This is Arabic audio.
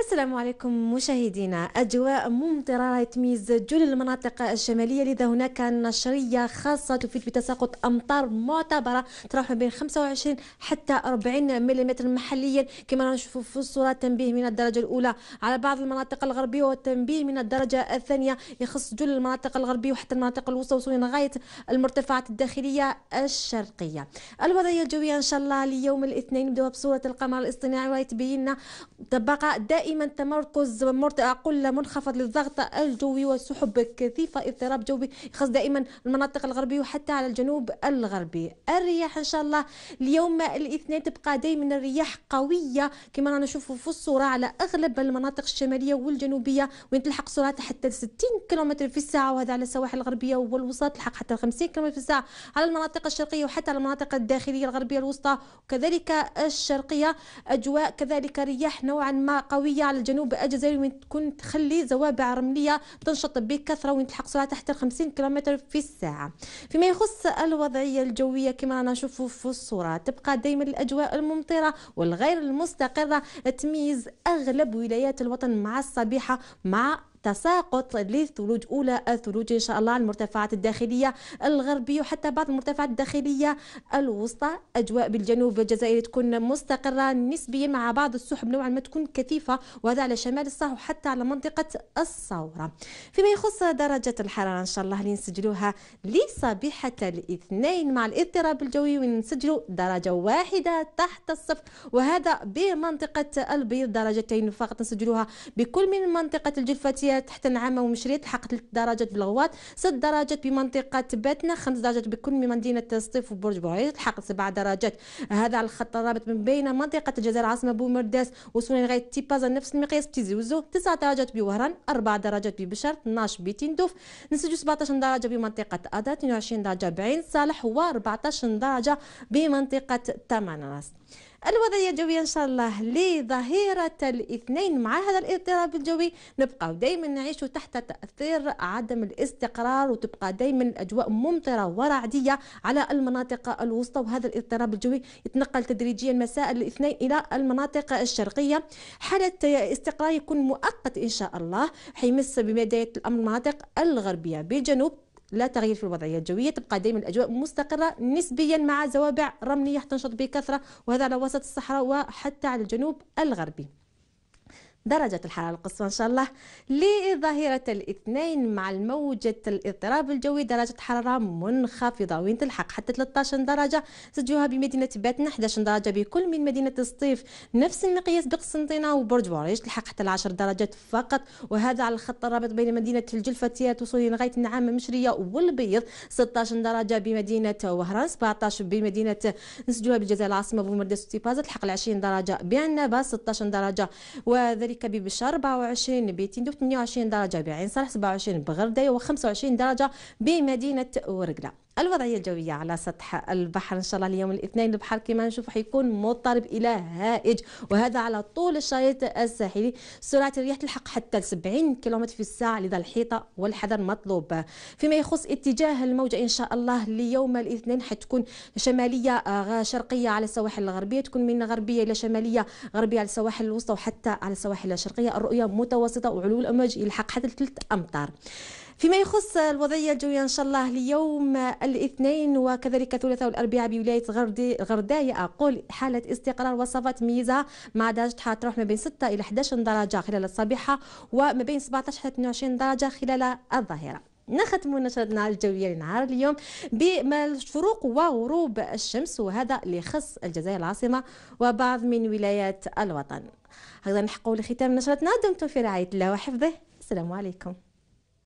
السلام عليكم مشاهدينا أجواء ممطرة تميز جل المناطق الشمالية لذا هناك نشرية خاصة تفيد بتساقط أمطار معتبرة تروح بين 25 حتى 40 ملم محليا كما نشوف في الصورة تنبيه من الدرجة الأولى على بعض المناطق الغربية وتنبيه من الدرجة الثانية يخص جل المناطق الغربية وحتى المناطق الوسطى وصولا لغاية المرتفعات الداخلية الشرقية الوضعية الجوية إن شاء الله ليوم الاثنين نبداو بصورة القمر الاصطناعي ويتبين طبقة دائما دائما تمركز أقول منخفض للضغط الجوي وسحب كثيفة اضطراب جوي يخص دائما المناطق الغربية وحتى على الجنوب الغربي الرياح إن شاء الله اليوم الاثنين تبقى دائما الرياح قوية كما رانا نشوفوا في الصورة على أغلب المناطق الشمالية والجنوبية وين تلحق سرعات حتى 60 كم في الساعة وهذا على السواحل الغربية والوسط تلحق حتى 50 كم في الساعة على المناطق الشرقية وحتى على المناطق الداخلية الغربية الوسطى وكذلك الشرقية أجواء كذلك رياح نوعا ما قوية قويه على الجنوب الجزائري وين تكون تخلي زوابع رمليه تنشط بكثره وين تلحق سرعه تحت 50 كم في الساعه فيما يخص الوضعيه الجويه كما رانا نشوفوا في الصوره تبقى دائما الاجواء الممطره والغير المستقره تميز اغلب ولايات الوطن مع الصبيحه مع تساقط للثلوج أولى الثلوج إن شاء الله على المرتفعات الداخلية الغربية وحتى بعض المرتفعات الداخلية الوسطى أجواء بالجنوب الجزائري تكون مستقرة نسبيا مع بعض السحب نوعا ما تكون كثيفة وهذا على شمال الصح وحتى على منطقة الصورة فيما يخص درجة الحرارة إن شاء الله اللي نسجلوها لصبيحة الاثنين مع الاضطراب الجوي ونسجلوا درجة واحدة تحت الصفر وهذا بمنطقة البيض درجتين فقط نسجلوها بكل من منطقة الجلفاتية الجوية تحت نعامة ومشريط حق 3 درجات بالغواط 6 درجات بمنطقة باتنا 5 درجات بكل من مدينة سطيف وبرج بوعيد حق 7 درجات هذا على الخط الرابط من بين منطقة الجزائر العاصمه بومرداس وصولا لغاية تيبازا نفس المقياس بتيزي وزو 9 درجات بوهران 4 درجات ببشر 12 بتندوف نسجو 17 درجة بمنطقة أدا 22 درجة بعين صالح و 14 درجة بمنطقة تمنراس الوضعية الجوية إن شاء الله لظهيرة الاثنين مع هذا الاضطراب الجوي نبقى دائما نعيش تحت تأثير عدم الاستقرار وتبقى دائما الأجواء ممطرة ورعدية على المناطق الوسطى وهذا الاضطراب الجوي يتنقل تدريجيا مساء الاثنين إلى المناطق الشرقية حالة استقرار يكون مؤقت إن شاء الله حيمس ببداية المناطق الغربية بجنوب لا تغيير في الوضعيه الجويه تبقى دائما الاجواء مستقره نسبيا مع زوابع رمليه تنشط بكثره وهذا على وسط الصحراء وحتى على الجنوب الغربي درجة الحرارة القصوى إن شاء الله لظاهرة الاثنين مع موجة الاضطراب الجوي درجة حرارة منخفضة وين تلحق حتى 13 درجة سجلوها بمدينة باتنا 11 درجة بكل من مدينة السطيف نفس المقياس بقسنطينة وبرج بوريج تلحق حتى 10 درجات فقط وهذا على الخط الرابط بين مدينة الجلفتية توصل لغاية النعامة المشرية والبيض 16 درجة بمدينة وهران 17 بمدينة نسجوها بالجزائر العاصمة بومرداس وتيبازا تلحق 20 درجة بعنابة 16 درجة وذلك ذلك ببشار 24 ب و 28 درجة بعين صالح 27 بغردة و 25 درجة بمدينة ورقلة الوضعيه الجويه على سطح البحر ان شاء الله اليوم الاثنين البحر كما نشوف حيكون مضطرب الى هائج وهذا على طول الشريط الساحلي سرعه الرياح تلحق حتى 70 كم في الساعه لذا الحيطه والحذر مطلوب فيما يخص اتجاه الموجه ان شاء الله ليوم الاثنين حتكون شماليه آه، شرقيه على السواحل الغربيه تكون من غربيه الى شماليه غربيه على السواحل الوسطى وحتى على السواحل الشرقيه الرؤيه متوسطه وعلو الامواج يلحق حتى 3 امتار فيما يخص الوضعية الجوية إن شاء الله ليوم الاثنين وكذلك الثلاثاء والأربعاء بولاية غرداية أقول حالة استقرار وصفات ميزة مع درجة حرارة تروح ما بين 6 إلى 11 درجة خلال الصبيحة وما بين 17 حتى 22 درجة خلال الظهيرة نختم نشرتنا الجويه لنهار اليوم بفروق وغروب الشمس وهذا اللي يخص الجزائر العاصمه وبعض من ولايات الوطن هكذا نحقوا لختام نشرتنا دمتم في رعايه الله وحفظه السلام عليكم